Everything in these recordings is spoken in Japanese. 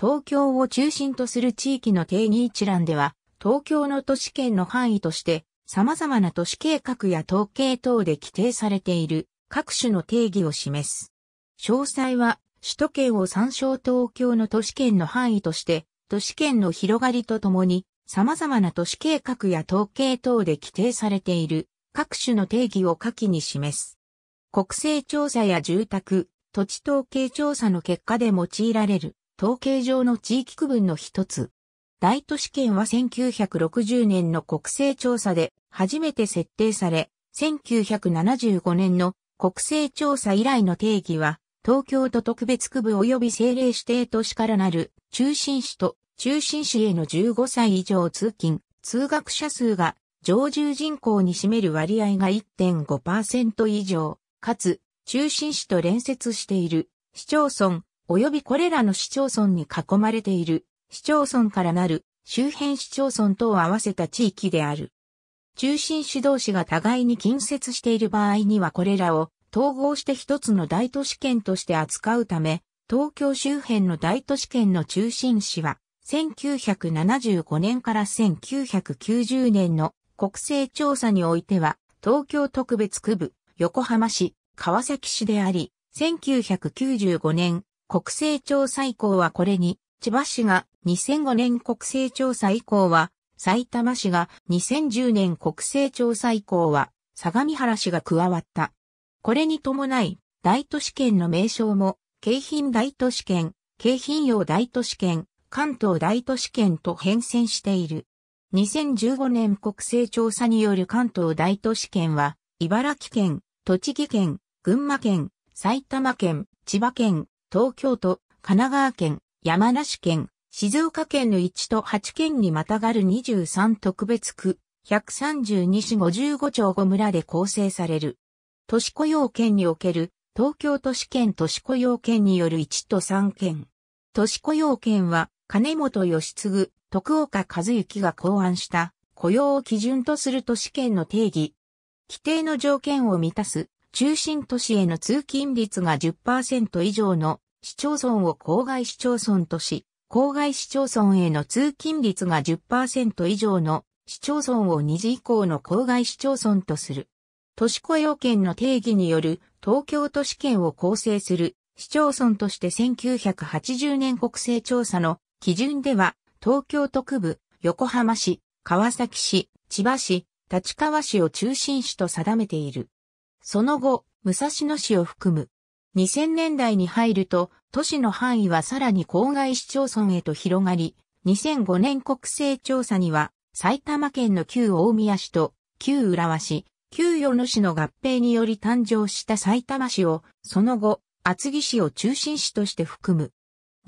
東京を中心とする地域の定義一覧では、東京の都市圏の範囲として、様々な都市計画や統計等で規定されている各種の定義を示す。詳細は、首都圏を参照東京の都市圏の範囲として、都市圏の広がりとともに、様々な都市計画や統計等で規定されている各種の定義を下記に示す。国勢調査や住宅、土地統計調査の結果で用いられる統計上の地域区分の一つ。大都市圏は1960年の国勢調査で初めて設定され、1975年の国勢調査以来の定義は、東京都特別区部及び政令指定都市からなる中心市と中心市への15歳以上通勤、通学者数が常住人口に占める割合が1.5%以上、かつ中心市と連接している市町村、及びこれらの市町村に囲まれている市町村からなる周辺市町村等を合わせた地域である。中心市同士が互いに近接している場合にはこれらを統合して一つの大都市圏として扱うため、東京周辺の大都市圏の中心市は、1975年から1990年の国勢調査においては、東京特別区部、横浜市、川崎市であり、1995年、国勢調査以降はこれに、千葉市が2005年国勢調査以降は、埼玉市が2010年国勢調査以降は、相模原市が加わった。これに伴い、大都市圏の名称も、京浜大都市圏、京浜洋大都市圏、関東大都市圏と変遷している。2015年国勢調査による関東大都市圏は、茨城県、栃木県、群馬県、埼玉県、千葉県、東京都、神奈川県、山梨県、静岡県の1と8県にまたがる23特別区、132市55町5村で構成される。都市雇用圏における東京都市圏都市雇用圏による1と3県。都市雇用圏は金本義継、徳岡和幸が考案した雇用を基準とする都市圏の定義。規定の条件を満たす中心都市への通勤率が10%以上の市町村を郊外市町村とし、郊外市町村への通勤率が10%以上の市町村を2次以降の郊外市町村とする。都市雇用権の定義による東京都市圏を構成する市町村として1980年国勢調査の基準では東京都区部、横浜市、川崎市、千葉市、立川市を中心市と定めている。その後、武蔵野市を含む。2000年代に入ると、都市の範囲はさらに郊外市町村へと広がり、2005年国勢調査には、埼玉県の旧大宮市と旧浦和市、旧与野市の合併により誕生した埼玉市を、その後、厚木市を中心市として含む。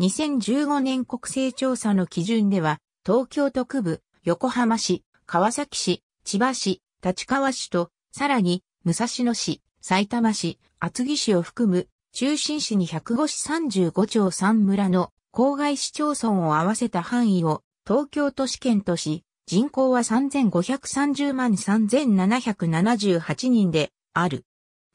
2015年国勢調査の基準では、東京都区部、横浜市、川崎市、千葉市、立川市と、さらに武蔵野市、埼玉市、厚木市を含む、中心市に105市35町3村の郊外市町村を合わせた範囲を東京都市圏とし、人口は3530万3778人である。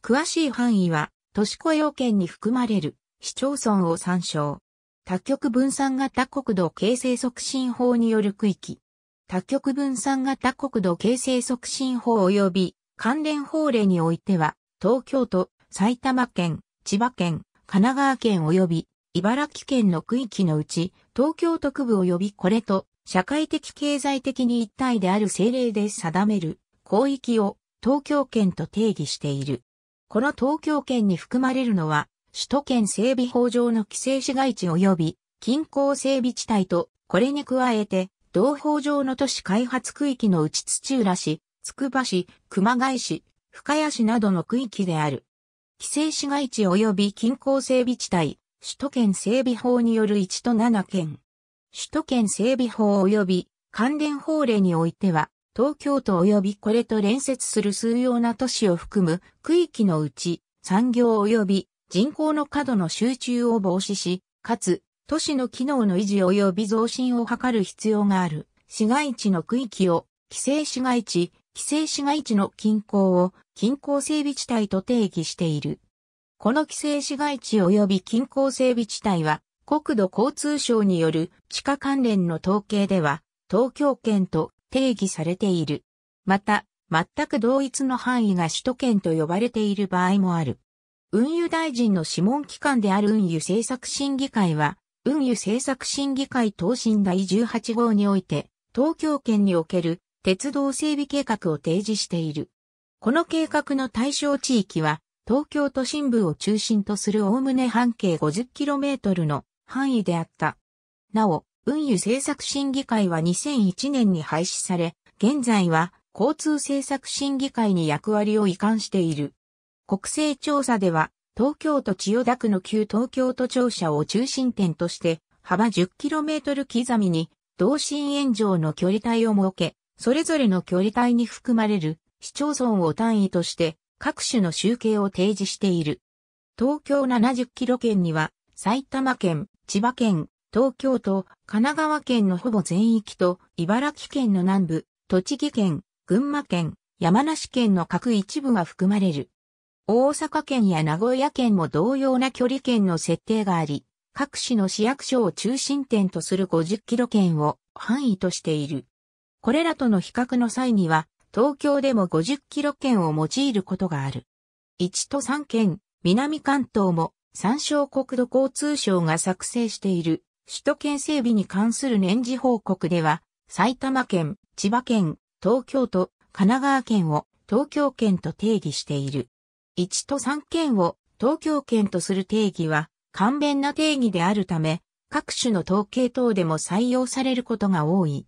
詳しい範囲は都市雇用圏に含まれる市町村を参照。多極分散型国土形成促進法による区域。多極分散型国土形成促進法及び関連法令においては、東京都、埼玉県、千葉県、神奈川県及び茨城県の区域のうち、東京都区部及びこれと、社会的経済的に一体である政令で定める、広域を東京圏と定義している。この東京圏に含まれるのは、首都圏整備法上の規制市街地及び近郊整備地帯と、これに加えて、同法上の都市開発区域のうち土浦市、つくば市、熊谷市、深谷市などの区域である。規制市街地及び近郊整備地帯、首都圏整備法による1と7県。首都圏整備法及び関連法令においては、東京都及びこれと連接する数要な都市を含む区域のうち、産業及び人口の過度の集中を防止し、かつ、都市の機能の維持及び増進を図る必要がある市街地の区域を規制市街地規制市街地の近郊を近郊整備地帯と定義している。この規制市街地及び近郊整備地帯は、国土交通省による地下関連の統計では、東京圏と定義されている。また、全く同一の範囲が首都圏と呼ばれている場合もある。運輸大臣の諮問機関である運輸政策審議会は、運輸政策審議会答申第18号において、東京圏における鉄道整備計画を提示している。この計画の対象地域は、東京都心部を中心とするおおむね半径 50km の範囲であった。なお、運輸政策審議会は2001年に廃止され、現在は交通政策審議会に役割を移管している。国勢調査では、東京都千代田区の旧東京都庁舎を中心点として、幅 10km 刻みに、同心円状の距離帯を設け、それぞれの距離帯に含まれる市町村を単位として各種の集計を提示している。東京70キロ圏には埼玉県、千葉県、東京都、神奈川県のほぼ全域と茨城県の南部、栃木県、群馬県、山梨県の各一部が含まれる。大阪県や名古屋県も同様な距離圏の設定があり、各市の市役所を中心点とする50キロ圏を範囲としている。これらとの比較の際には、東京でも50キロ圏を用いることがある。1都3県、南関東も、参照国土交通省が作成している、首都圏整備に関する年次報告では、埼玉県、千葉県、東京都、神奈川県を東京圏と定義している。1都3県を東京圏とする定義は、簡便な定義であるため、各種の統計等でも採用されることが多い。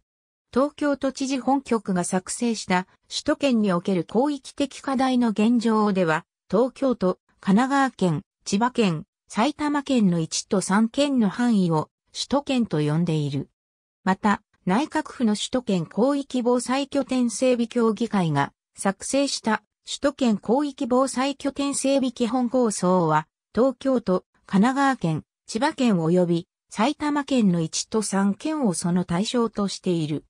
東京都知事本局が作成した首都圏における広域的課題の現状では、東京都、神奈川県、千葉県、埼玉県の1都3県の範囲を首都圏と呼んでいる。また、内閣府の首都圏広域防災拠点整備協議会が作成した首都圏広域防災拠点整備基本構想は、東京都、神奈川県、千葉県及び埼玉県の1都3県をその対象としている。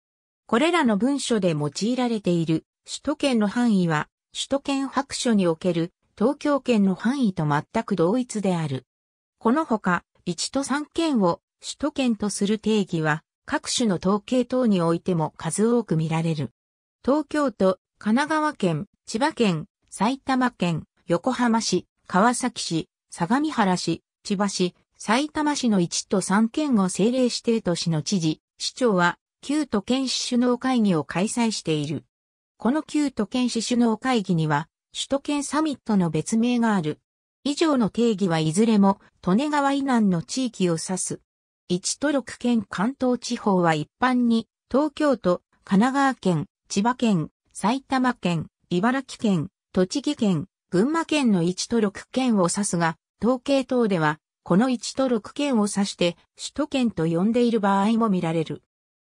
これらの文書で用いられている首都圏の範囲は、首都圏白書における東京圏の範囲と全く同一である。このほか、1都3県を首都圏とする定義は、各種の統計等においても数多く見られる。東京都、神奈川県、千葉県、埼玉県、横浜市、川崎市、相模原市、千葉市、埼玉市の1都3県を政令指定都市の知事、市長は旧都県市首脳会議を開催している。この旧都県市首脳会議には、首都圏サミットの別名がある。以上の定義はいずれも、利根川以南の地域を指す。一都六県関東地方は一般に、東京都、神奈川県、千葉県、埼玉県、茨城県、栃木県、群馬県の一都六県を指すが、統計等では、この一都六県を指して、首都圏と呼んでいる場合も見られる。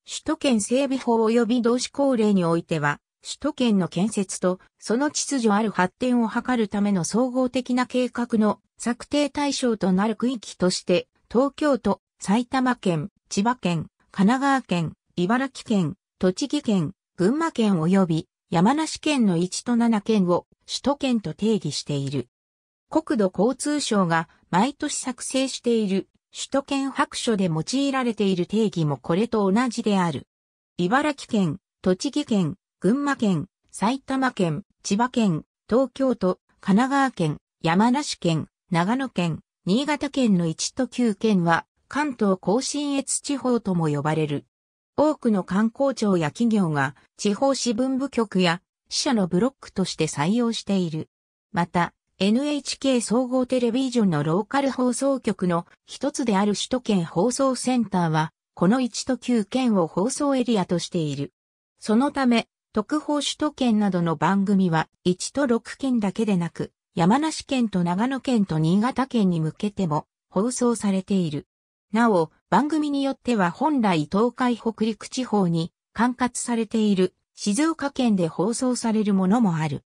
首都圏整備法及び同志高齢においては、首都圏の建設とその秩序ある発展を図るための総合的な計画の策定対象となる区域として、東京都、埼玉県、千葉県、神奈川県、茨城県、栃木県、群馬県及び山梨県の1と7県を首都圏と定義している。国土交通省が毎年作成している首都圏白書で用いられている定義もこれと同じである。茨城県、栃木県、群馬県、埼玉県、千葉県、東京都、神奈川県、山梨県、長野県、新潟県の1都9県は関東甲信越地方とも呼ばれる。多くの観光庁や企業が地方支分部局や支社のブロックとして採用している。また、NHK 総合テレビジョンのローカル放送局の一つである首都圏放送センターは、この1都9県を放送エリアとしている。そのため、特報首都圏などの番組は1都6県だけでなく、山梨県と長野県と新潟県に向けても放送されている。なお、番組によっては本来東海北陸地方に管轄されている静岡県で放送されるものもある。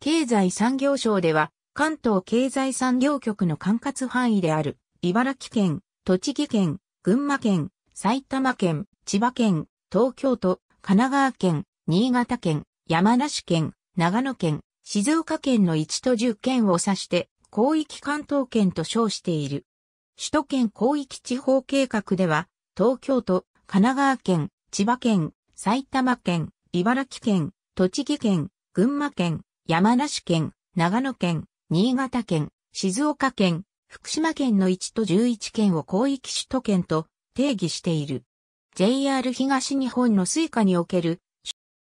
経済産業省では関東経済産業局の管轄範囲である、茨城県、栃木県、群馬県、埼玉県、千葉県、東京都、神奈川県、新潟県、山梨県、長野県、静岡県の1都10県を指して、広域関東圏と称している。首都圏広域地方計画では、東京都、神奈川県、千葉県、埼玉県、茨城県、栃木県、群馬県、山梨県、長野県、新潟県、静岡県、福島県の1都11県を広域首都圏と定義している。JR 東日本のスイカにおける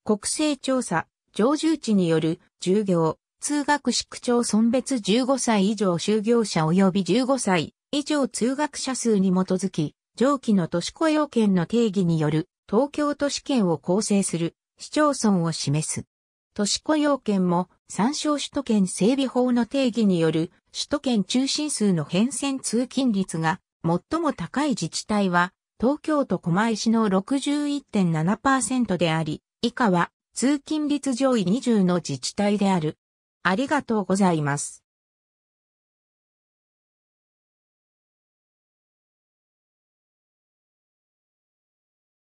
国勢調査、常住地による従業、通学市区町村別15歳以上就業者及び15歳以上通学者数に基づき、上記の都市雇用権の定義による東京都市圏を構成する市町村を示す。都市雇用権も参照首都圏整備法の定義による首都圏中心数の変遷通勤率が最も高い自治体は東京都狛江市の61.7%であり、以下は通勤率上位20の自治体である。ありがとうございます。